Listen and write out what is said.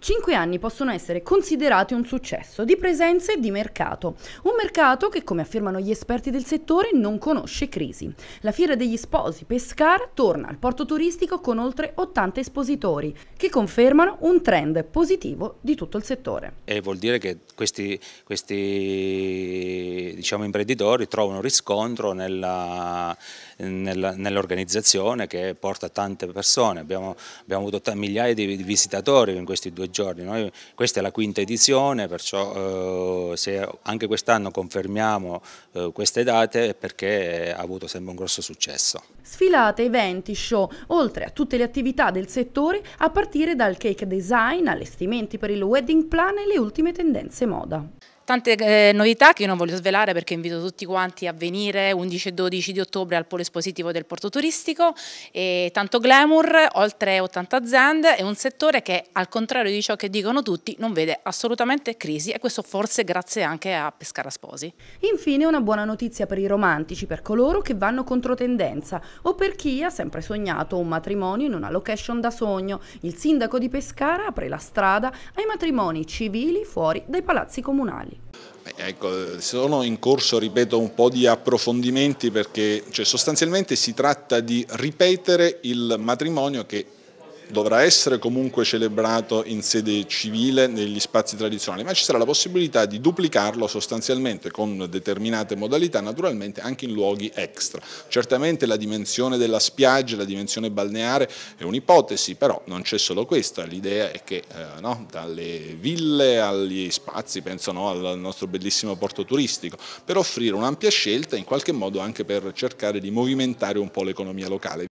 Cinque anni possono essere considerati un successo di presenza e di mercato, un mercato che, come affermano gli esperti del settore, non conosce crisi. La Fiera degli Sposi Pescar torna al porto turistico con oltre 80 espositori, che confermano un trend positivo di tutto il settore. E vuol dire che questi, questi diciamo, imprenditori trovano riscontro nell'organizzazione che porta tante persone. Abbiamo, abbiamo avuto migliaia di visitatori in questi due giorni. Noi, questa è la quinta edizione, perciò eh, se anche quest'anno confermiamo eh, queste date è perché ha avuto sempre un grosso successo. Sfilate, eventi, show, oltre a tutte le attività del settore, a partire dal cake design, allestimenti per il wedding plan e le ultime tendenze moda tante eh, novità che io non voglio svelare perché invito tutti quanti a venire 11 e 12 di ottobre al polo espositivo del porto turistico e tanto glamour, oltre 80 aziende è un settore che al contrario di ciò che dicono tutti non vede assolutamente crisi e questo forse grazie anche a Pescara Sposi. Infine una buona notizia per i romantici, per coloro che vanno contro tendenza o per chi ha sempre sognato un matrimonio in una location da sogno. Il sindaco di Pescara apre la strada ai matrimoni civili fuori dai palazzi comunali. Ecco, sono in corso, ripeto, un po' di approfondimenti perché cioè, sostanzialmente si tratta di ripetere il matrimonio che dovrà essere comunque celebrato in sede civile negli spazi tradizionali, ma ci sarà la possibilità di duplicarlo sostanzialmente con determinate modalità, naturalmente anche in luoghi extra. Certamente la dimensione della spiaggia, la dimensione balneare è un'ipotesi, però non c'è solo questa, l'idea è che eh, no, dalle ville agli spazi, penso no, al nostro bellissimo porto turistico, per offrire un'ampia scelta in qualche modo anche per cercare di movimentare un po' l'economia locale.